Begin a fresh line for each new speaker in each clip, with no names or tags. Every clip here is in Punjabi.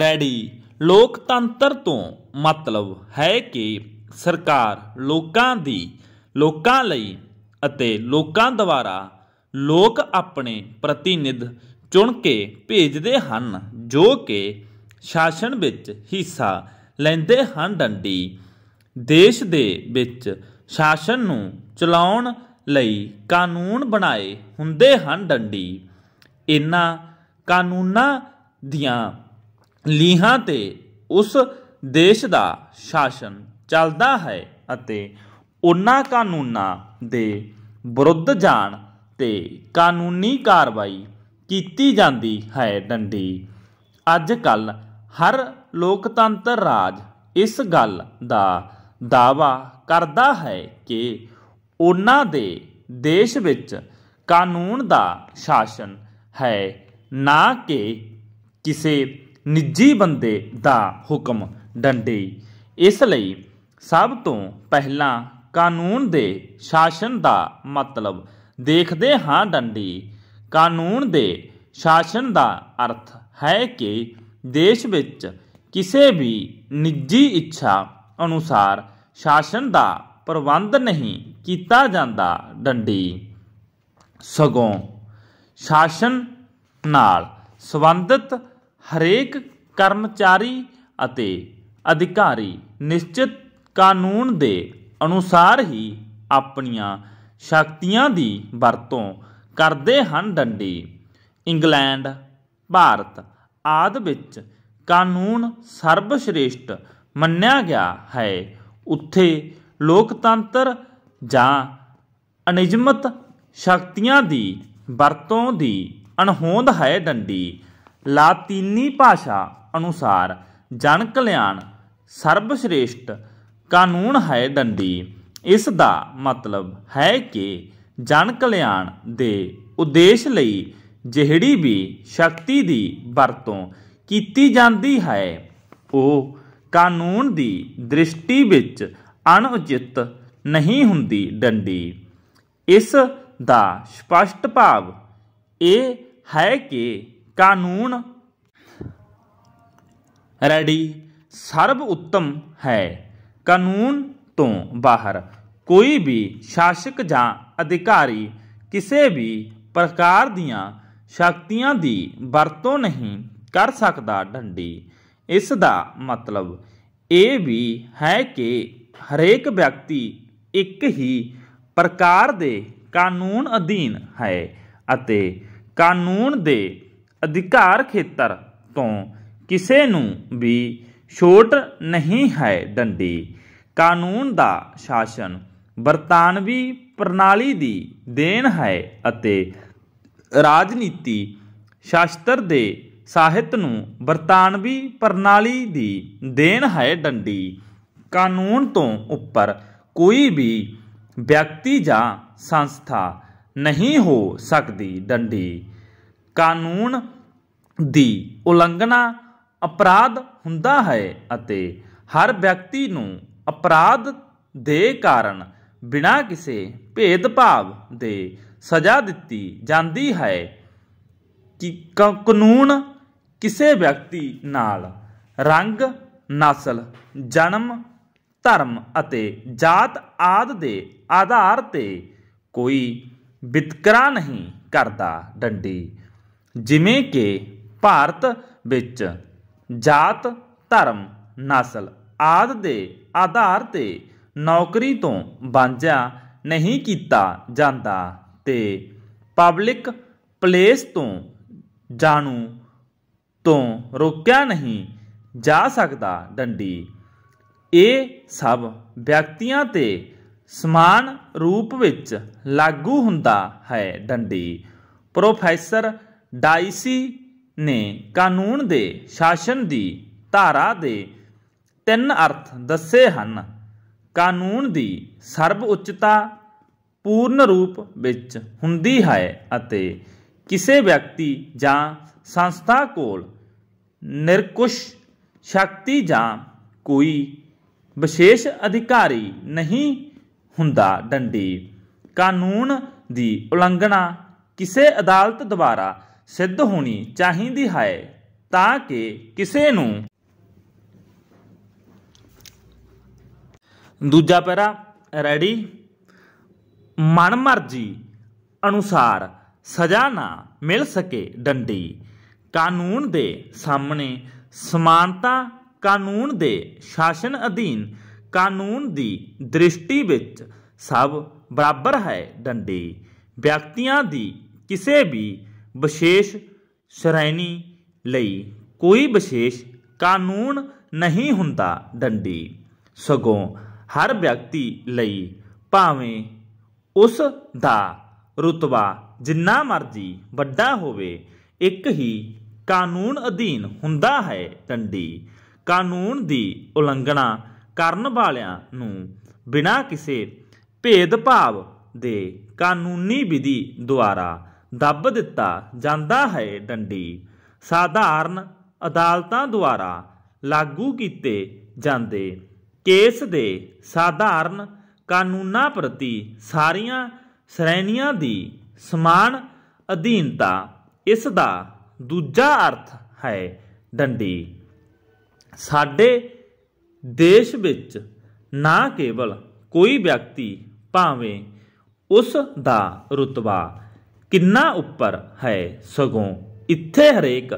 ਰੈਡੀ ਲੋਕਤੰਤਰ ਤੋਂ ਮਤਲਬ ਹੈ ਕਿ ਸਰਕਾਰ ਲੋਕਾਂ ਦੀ ਲੋਕਾਂ ਲਈ ਅਤੇ ਲੋਕਾਂ ਦੁਆਰਾ ਲੋਕ ਆਪਣੇ ਪ੍ਰਤੀਨਿਧ ਚੁਣ ਕੇ ਭੇਜਦੇ ਹਨ ਜੋ ਕਿ ਸ਼ਾਸਨ ਵਿੱਚ ਹਿੱਸਾ ਲੈਂਦੇ ਹਨ ਡੰਡੀ ਦੇਸ਼ ਦੇ ਵਿੱਚ ਸ਼ਾਸਨ ਨੂੰ ਚਲਾਉਣ ਲਈ ਕਾਨੂੰਨ ਬਣਾਏ ਹੁੰਦੇ ਹਨ ਡੰਡੀ ਇਹਨਾਂ ਕਾਨੂੰਨਾਂ ਦੀਆਂ ਲੀਹਾਂ ਤੇ ਉਸ ਦੇਸ਼ ਦਾ ਸ਼ਾਸਨ ਚੱਲਦਾ ਹੈ ਅਤੇ ਉਹਨਾਂ ਕਾਨੂੰਨਾਂ ਦੇ ਵਿਰੁੱਧ ਜਾਣ ਤੇ ਕਾਨੂੰਨੀ ਕਾਰਵਾਈ ਕੀਤੀ ਜਾਂਦੀ ਹੈ ਡੰਡੀ ਅੱਜ ਕੱਲ ਹਰ ਲੋਕਤੰਤਰ ਰਾਜ ਇਸ ਗੱਲ ਦਾ ਦਾਵਾ ਕਰਦਾ ਹੈ ਕਿ ਉਹਨਾਂ ਦੇ ਦੇਸ਼ ਵਿੱਚ ਕਾਨੂੰਨ ਦਾ ਸ਼ਾਸਨ ਹੈ ਨਾ ਕਿ ਕਿਸੇ ਨਿੱਜੀ ਬੰਦੇ ਦਾ ਹੁਕਮ ਡੰਡੇ ਇਸ ਲਈ ਸਭ ਤੋਂ ਪਹਿਲਾਂ ਕਾਨੂੰਨ ਦੇ ਸ਼ਾਸਨ ਦਾ ਮਤਲਬ ਦੇਖਦੇ ਹਾਂ ਡੰਡੀ ਕਾਨੂੰਨ ਦੇ ਸ਼ਾਸਨ ਦਾ ਅਰਥ ਹੈ ਕਿ ਦੇਸ਼ ਵਿੱਚ ਕਿਸੇ ਵੀ ਨਿੱਜੀ ਇੱਛਾ ਅਨੁਸਾਰ ਸ਼ਾਸਨ ਦਾ ਪ੍ਰਬੰਧ ਨਹੀਂ ਕੀਤਾ ਜਾਂਦਾ ਡੰਡੀ ਸਗੋਂ ਸ਼ਾਸਨ ਨਾਲ ਸੰਬੰਧਿਤ ਹਰੇਕ ਕਰਮਚਾਰੀ ਅਤੇ ਅਧਿਕਾਰੀ ਨਿਸ਼ਚਿਤ ਕਾਨੂੰਨ ਦੇ ਅਨੁਸਾਰ ਹੀ ਆਪਣੀਆਂ ਸ਼ਕਤੀਆਂ ਦੀ ਵਰਤੋਂ ਕਰਦੇ ਹਨ ਡੰਡੀ ਇੰਗਲੈਂਡ ਭਾਰਤ ਆਦ ਵਿੱਚ ਕਾਨੂੰਨ ਸਰਬ ਸ੍ਰੇਸ਼ਟ ਮੰਨਿਆ ਗਿਆ ਹੈ ਉੱਥੇ ਲੋਕਤੰਤਰ ਜਾਂ ਅਨਿਯਮਤ ਸ਼ਕਤੀਆਂ ਦੀ ਵਰਤੋਂ ਦੀ ਅਣਹੋਂਦ ਹੈ ਡੰਡੀ ਲਾਤੀਨੀ ਭਾਸ਼ਾ ਅਨੁਸਾਰ ਜਨ ਕਲਿਆਣ ਸਰਬ ਸ੍ਰੇਸ਼ਟ ਕਾਨੂੰਨ ਹੈ ਡੰਡੀ ਇਸ ਦਾ ਮਤਲਬ ਹੈ ਕਿ ਜਨ ਕਲਿਆਣ ਦੇ ਉਦੇਸ਼ ਲਈ ਜਿਹੜੀ ਵੀ ਸ਼ਕਤੀ ਦੀ ਵਰਤੋਂ ਕੀਤੀ ਜਾਂਦੀ ਹੈ ਉਹ ਕਾਨੂੰਨ ਦੀ ਦ੍ਰਿਸ਼ਟੀ ਵਿੱਚ ਅਣਉਚਿਤ ਨਹੀਂ ਹੁੰਦੀ ਡੰਡੀ ਇਸ ਦਾ ਸਪਸ਼ਟ ਭਾਵ ਇਹ ਹੈ ਕਿ ਕਾਨੂੰਨ ਰੈਡੀ ਸਰਬ ਉੱਤਮ ਹੈ ਕਾਨੂੰਨ ਤੋਂ ਬਾਹਰ ਕੋਈ ਵੀ ਸ਼ਾਸਕ ਜਾਂ ਅਧਿਕਾਰੀ ਕਿਸੇ ਵੀ ਪ੍ਰਕਾਰ ਦੀਆਂ ਸ਼ਕਤੀਆਂ ਦੀ ਵਰਤੋਂ ਨਹੀਂ ਕਰ ਸਕਦਾ ਡੰਡੀ ਇਸ ਦਾ ਮਤਲਬ ਇਹ ਵੀ ਹੈ ਕਿ ਹਰੇਕ ਵਿਅਕਤੀ ਇੱਕ ਹੀ ਪ੍ਰਕਾਰ ਦੇ ਕਾਨੂੰਨ ਅਧੀਨ ਹੈ ਅਤੇ ਕਾਨੂੰਨ ਦੇ ਅਧਿਕਾਰ ਖੇਤਰ ਤੋਂ ਕਿਸੇ ਨੂੰ ਵੀ ਛੋਟ ਨਹੀਂ ਹੈ ਡੰਡੀ ਕਾਨੂੰਨ ਦਾ ਸ਼ਾਸਨ ਵਰਤਾਨਵੀ ਪ੍ਰਣਾਲੀ ਦੀ ਦੇਣ ਹੈ ਅਤੇ ਰਾਜਨੀਤੀ ਸ਼ਾਸਤਰ ਦੇ ਸਾਹਿਤ ਨੂੰ ਵਰਤਾਨਵੀ ਪ੍ਰਣਾਲੀ ਦੀ ਦੇਣ ਹੈ ਡੰਡੀ ਕਾਨੂੰਨ ਤੋਂ ਉੱਪਰ ਕੋਈ ਵੀ ਵਿਅਕਤੀ ਜਾਂ ਸੰਸਥਾ ਨਹੀਂ ਹੋ ਸਕਦੀ ਡੰਡੀ ਕਾਨੂੰਨ ਦੀ ਉਲੰਘਣਾ ਅਪਰਾਧ ਹੁੰਦਾ ਹੈ ਅਤੇ ਹਰ ਵਿਅਕਤੀ ਨੂੰ ਅਪਰਾਧ ਦੇ ਕਾਰਨ ਬਿਨਾਂ ਕਿਸੇ ਭੇਦਭਾਵ ਦੇ ਸਜ਼ਾ ਦਿੱਤੀ ਜਾਂਦੀ ਹੈ ਕਿ ਕਾਨੂੰਨ ਕਿਸੇ ਵਿਅਕਤੀ ਨਾਲ ਰੰਗ ਨਸਲ ਜਨਮ ਧਰਮ ਅਤੇ ਜਾਤ ਆਦ ਦੇ ਆਧਾਰ ਤੇ ਕੋਈ ਵਿਤਕਰਾ ਨਹੀਂ ਕਰਦਾ ਡੰਡੀ ਜਿਵੇਂ ਕਿ ਭਾਰਤ ਵਿੱਚ ਜਾਤ ਧਰਮ ਨਸਲ ਆਦ ਦੇ ਆਧਾਰ ਤੇ ਨੌਕਰੀ ਤੋਂ ਵਾਂਝਾ ਨਹੀਂ ਕੀਤਾ ਜਾਂਦਾ ਤੇ ਪਬਲਿਕ ਪਲੇਸ ਤੋਂ ਜਾਣੂ ਤੋਂ ਰੋਕਿਆ ਨਹੀਂ ਜਾ ਸਕਦਾ ਡੰਡੀ ਇਹ ਸਭ ਵਿਅਕਤੀਆਂ ਤੇ ਸਮਾਨ ਰੂਪ ਵਿੱਚ ਲਾਗੂ ਹੁੰਦਾ ਹੈ ਡੰਡੀ ਪ੍ਰੋਫੈਸਰ ਡਾਈਸੀ ਨੇ ਕਾਨੂੰਨ ਦੇ ਸ਼ਾਸਨ ਦੀ ਧਾਰਾ ਦੇ ਤਿੰਨ ਅਰਥ ਦੱਸੇ ਹਨ ਕਾਨੂੰਨ ਦੀ ਸਰਬ ਉੱਚਤਾ ਪੂਰਨ ਰੂਪ ਵਿੱਚ ਹੁੰਦੀ ਹੈ ਅਤੇ ਕਿਸੇ ਵਿਅਕਤੀ ਜਾਂ ਸੰਸਥਾ ਕੋਲ ਨਿਰਕੁਸ਼ ਸ਼ਕਤੀ ਜਾਂ ਕੋਈ ਵਿਸ਼ੇਸ਼ ਅਧਿਕਾਰੀ ਨਹੀਂ ਹੁੰਦਾ ਡੰਡੀ ਕਾਨੂੰਨ ਦੀ ਉਲੰਘਣਾ ਕਿਸੇ ਅਦਾਲਤ ਦੁਆਰਾ ਸਿੱਧ ਹੋਣੀ ਚਾਹੀਦੀ ਹੈ ਤਾਂ ਕਿ ਕਿਸੇ ਨੂੰ ਦੂਜਾ ਪੈਰਾ ਰੈਡੀ ਮਨਮਰਜ਼ੀ ਅਨੁਸਾਰ ਸਜ਼ਾ ਨਾ ਮਿਲ ਸਕੇ ਡੰਡੀ ਕਾਨੂੰਨ ਦੇ ਸਾਹਮਣੇ ਸਮਾਨਤਾ ਕਾਨੂੰਨ ਦੇ ਸ਼ਾਸਨ ਅਧੀਨ ਕਾਨੂੰਨ ਦੀ ਦ੍ਰਿਸ਼ਟੀ ਵਿੱਚ ਸਭ ਬਰਾਬਰ ਹੈ ਡੰਡੀ ਵਿਅਕਤੀਆਂ ਦੀ ਕਿਸੇ ਵੀ ਵਿਸ਼ੇਸ਼ ਸ਼੍ਰੇਣੀ ਲਈ ਕੋਈ ਵਿਸ਼ੇਸ਼ ਕਾਨੂੰਨ ਨਹੀਂ ਹੁੰਦਾ ਡੰਡੀ ਸਗੋਂ ਹਰ ਵਿਅਕਤੀ ਲਈ ਭਾਵੇਂ ਉਸ ਦਾ ਰੁਤਬਾ ਜਿੰਨਾ ਮਰਜ਼ੀ ਵੱਡਾ ਹੋਵੇ ਇੱਕ ਹੀ ਕਾਨੂੰਨ ਅਧੀਨ ਹੁੰਦਾ ਹੈ ਡੰਡੀ ਕਾਨੂੰਨ ਦੀ ਉਲੰਘਣਾ ਕਰਨ ਵਾਲਿਆਂ ਨੂੰ ਬਿਨਾਂ ਕਿਸੇ ਭੇਦਭਾਵ ਦੇ ਕਾਨੂੰਨੀ ਵਿਧੀ ਦੁਆਰਾ ਦੱਬ ਦਿੱਤਾ ਜਾਂਦਾ ਹੈ ਡੰਡੀ ਸਾਧਾਰਨ ਅਦਾਲਤਾਂ ਦੁਆਰਾ ਲਾਗੂ ਕੀਤੇ ਜਾਂਦੇ ਕੇਸ ਦੇ ਸਾਧਾਰਨ ਕਾਨੂੰਨਾਂ ਪ੍ਰਤੀ ਸਾਰੀਆਂ ਸ਼੍ਰੇਣੀਆਂ ਦੀ ਸਮਾਨ ਅਧੀਨਤਾ ਇਸ ਦਾ ਦੂਜਾ ਅਰਥ ਹੈ ਡੰਡੀ ਸਾਡੇ ਦੇਸ਼ ਵਿੱਚ ਨਾ ਕੇਵਲ ਕੋਈ ਵਿਅਕਤੀ ਭਾਵੇਂ ਉਸ ਦਾ ਰਤਬਾ ਕਿੰਨਾ ਉੱਪਰ ਹੈ ਸਗੋਂ ਇੱਥੇ ਹਰੇਕ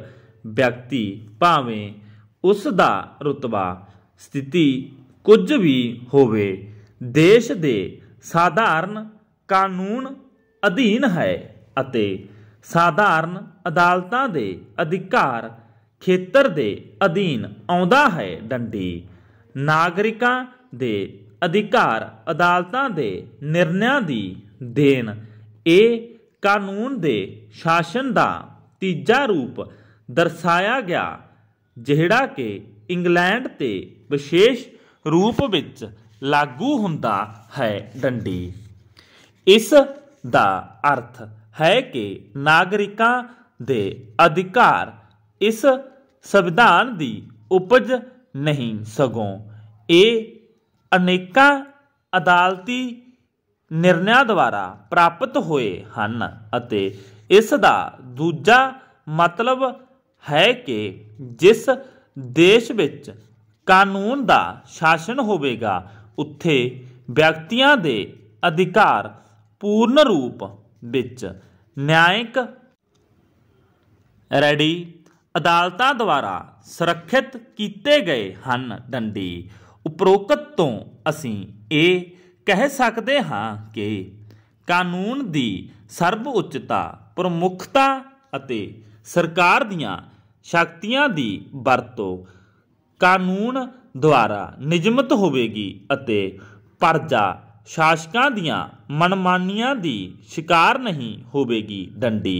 ਵਿਅਕਤੀ ਭਾਵੇਂ ਉਸ ਦਾ ਰਤਬਾ ਸਥਿਤੀ ਕੁਝ ਵੀ ਹੋਵੇ ਦੇਸ਼ ਦੇ ਸਾਧਾਰਨ ਕਾਨੂੰਨ ਅਧੀਨ ਹੈ ਅਤੇ ਸਾਧਾਰਨ ਅਦਾਲਤਾਂ ਦੇ ਅਧਿਕਾਰ ਖੇਤਰ ਦੇ ਅਧੀਨ ਆਉਂਦਾ ਹੈ ਡੰਡੀ ਨਾਗਰਿਕਾਂ ਦੇ ਅਧਿਕਾਰ ਅਦਾਲਤਾਂ ਦੇ ਨਿਰਣਿਆਂ ਦੀ ਦੇਣ ਇਹ ਕਾਨੂੰਨ ਦੇ ਸ਼ਾਸਨ ਦਾ ਤੀਜਾ ਰੂਪ ਦਰਸਾਇਆ ਗਿਆ ਜਿਹੜਾ ਕਿ ਇੰਗਲੈਂਡ ਤੇ ਵਿਸ਼ੇਸ਼ ਰੂਪ ਵਿੱਚ ਲਾਗੂ ਹੁੰਦਾ ਹੈ ਡੰਡੀ ਇਸ ਦਾ ਅਰਥ ਹੈ ਕਿ ਨਾਗਰਿਕਾਂ ਦੇ ਅਧਿਕਾਰ ਇਸ ਸੰਵਿਧਾਨ ਦੀ ਉਪਜ ਨਹੀਂ ਸਗੋਂ ਇਹ ਅਨੇਕਾਂ ਅਦਾਲਤੀ ਨਿਰਣਾ ਦੁਆਰਾ ਪ੍ਰਾਪਤ ਹੋਏ ਹਨ ਅਤੇ ਇਸ ਦਾ ਦੂਜਾ ਮਤਲਬ ਹੈ ਕਿ ਜਿਸ ਦੇਸ਼ ਵਿੱਚ ਕਾਨੂੰਨ ਦਾ ਸ਼ਾਸਨ ਹੋਵੇਗਾ ਉੱਥੇ ਵਿਅਕਤੀਆਂ ਦੇ ਅਧਿਕਾਰ ਪੂਰਨ ਰੂਪ ਵਿੱਚ ਨਿਆਇਕ ਰੈਡੀ ਅਦਾਲਤਾਂ ਦੁਆਰਾ ਸੁਰੱਖਿਅਤ ਕੀਤੇ ਗਏ ਹਨ ਡੰਡੀ ਉਪਰੋਕਤ ਤੋਂ ਅਸੀਂ ਇਹ ਕਹਿ ਸਕਦੇ ਹਾਂ ਕਿ ਕਾਨੂੰਨ ਦੀ ਸਰਬ ਉੱਚਤਾ ਪ੍ਰਮੁੱਖਤਾ ਅਤੇ ਸਰਕਾਰ ਦੀਆਂ ਸ਼ਕਤੀਆਂ ਦੀ ਵਰਤੋਂ ਕਾਨੂੰਨ ਦੁਆਰਾ ਨਿਯਮਤ ਹੋਵੇਗੀ ਅਤੇ ਪਰਜਾ ਸ਼ਾਸਕਾਂ ਦੀਆਂ ਮਨਮਾਨੀਆਂ ਦੀ ਸ਼ਿਕਾਰ ਨਹੀਂ ਹੋਵੇਗੀ ਡੰਡੀ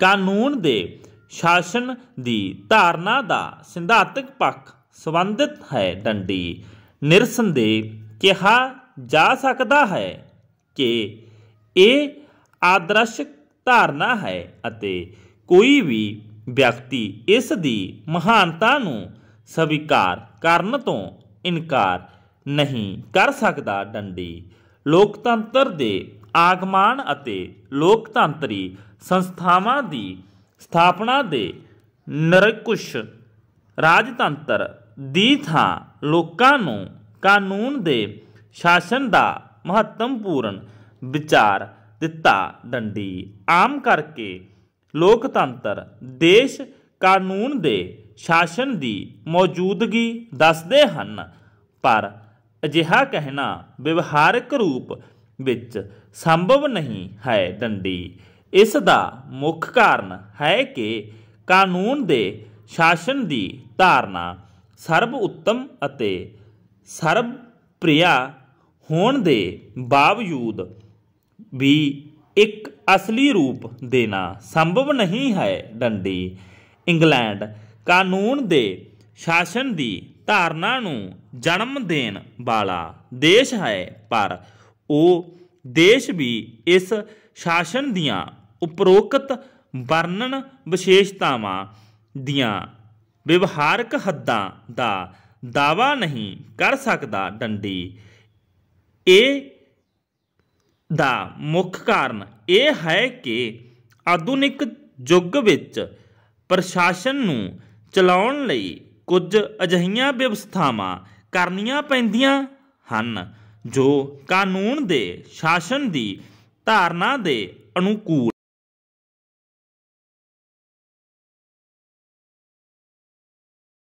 ਕਾਨੂੰਨ ਦੇ ਸ਼ਾਸਨ ਦੀ ਧਾਰਨਾ ਦਾ ਸਿਧਾਂਤਕ ਪੱਖ ਸੰਬੰਧਿਤ ਹੈ ਡੰਡੀ ਨਿਰਸੰਦੇਹ ਕਿਹਾ ਜਾ ਸਕਦਾ ਹੈ ਕਿ ਇਹ ਆਦਰਸ਼ਕ ਧਾਰਨਾ ਹੈ ਅਤੇ ਕੋਈ ਵੀ ਵਿਅਕਤੀ ਇਸ ਦੀ ਮਹਾਨਤਾ ਨੂੰ ਸਵੀਕਾਰ ਕਰਨ ਤੋਂ ਇਨਕਾਰ ਨਹੀਂ ਕਰ ਸਕਦਾ ਡੰਡੀ ਲੋਕਤੰਤਰ ਦੇ ਆਗਮਨ ਅਤੇ ਲੋਕਤੰਤਰੀ ਸੰਸਥਾਵਾਂ ਦੀ ਸਥਾਪਨਾ ਦੇ ਨਿਰਕੁਸ਼ ਰਾਜਤੰਤਰ ਦੀ ਥਾਂ ਲੋਕਾਂ ਨੂੰ ਕਾਨੂੰਨ ਦੇ ਸ਼ਾਸਨ ਦਾ ਮਹੱਤਵਪੂਰਨ ਵਿਚਾਰ ਦਿੱਤਾ ਡੰਡੀ ਆਮ ਕਰਕੇ ਲੋਕਤੰਤਰ ਦੇਸ਼ ਕਾਨੂੰਨ ਦੇ ਸ਼ਾਸਨ ਦੀ ਮੌਜੂਦਗੀ ਦੱਸਦੇ ਹਨ ਪਰ ਅਜਿਹਾ ਕਹਿਣਾ ਵਿਵਹਾਰਕ ਰੂਪ ਵਿੱਚ ਸੰਭਵ ਨਹੀਂ ਹੈ ਡੰਡੀ ਇਸ ਦਾ ਮੁੱਖ ਕਾਰਨ ਹੈ ਕਿ ਕਾਨੂੰਨ ਦੇ ਸ਼ਾਸਨ ਦੀ ਧਾਰਨਾ ਸਰਬ ਉੱਤਮ ਅਤੇ ਸਰਬ ਪ੍ਰਿਆ ਹੋਣ ਦੇ ਬਾਵਜੂਦ ਵੀ ਇੱਕ ਅਸਲੀ ਰੂਪ ਦੇਣਾ ਸੰਭਵ ਨਹੀਂ ਹੈ ਡੰਡੀ ਇੰਗਲੈਂਡ ਕਾਨੂੰਨ ਦੇ ਸ਼ਾਸਨ ਦੀ ਧਾਰਨਾ ਨੂੰ ਜਨਮ ਦੇਣ ਵਾਲਾ ਦੇਸ਼ ਹੈ ਪਰ ਉਹ ਦੇਸ਼ ਵੀ ਇਸ ਸ਼ਾਸਨ ਦੀਆਂ ਉਪਰੋਕਤ ਵਰਣਨ ਵਿਸ਼ੇਸ਼ਤਾਵਾਂ ਦੀਆਂ ਵਿਵਹਾਰਕ ਹੱਦਾਂ ਦਾ ਦਾਵਾ ਨਹੀਂ ਕਰ ਸਕਦਾ ਡੰਡੀ ਇਹ ਦਾ ਮੁੱਖ ਕਾਰਨ ਇਹ ਹੈ ਕਿ ਆਧੁਨਿਕ ਯੁੱਗ ਵਿੱਚ ਪ੍ਰਸ਼ਾਸਨ ਨੂੰ ਚਲਾਉਣ ਲਈ ਕੁਝ ਅਜਹੀਆਂ ਵਿਵਸਥਾਵਾਂ ਕਰਨੀਆਂ ਪੈਂਦੀਆਂ ਹਨ ਜੋ ਕਾਨੂੰਨ ਦੇ ਸ਼ਾਸਨ ਦੀ ਧਾਰਨਾ ਦੇ ਅਨੁਕੂਲ